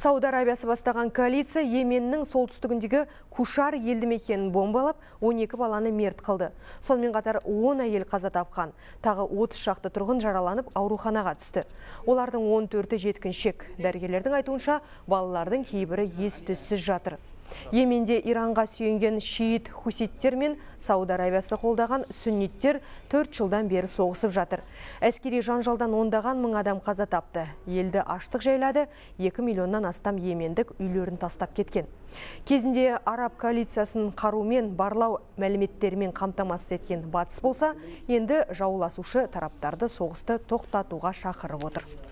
Сауд Арабиясы бастаған коалиция Еменнің солтүстігіндегі Кушар елді мекенін бомбалап, 12 баланы мерт қылды. Сонымен қатар 10 әйел қаза тапқан. Тағы 30 шақты тұрғын жараланып, ауруханаға түсті. Олардың 14-і жеткіншек. Дәрігерлердің айтуынша, балалардың кейбірі ес-түссіз жатыр. Еменде Иранға сүйенген шиит хуситтер мен Сауд Аравиясы қолдаған сүнниттер төрт жылдан бері соғысып жатыр. Әскери жанжалдан ондаған мың адам қаза тапты. Елді аштық жайлады, 2 миллионнан астам емендік үйлерін тастап кеткен. Кезінде араб коалициясын қарумен барлау мәліметтермен қамтамасыз еткен батыс болса, енді жауласушы тараптарды соғысты тоқтатуға шақырып отыр.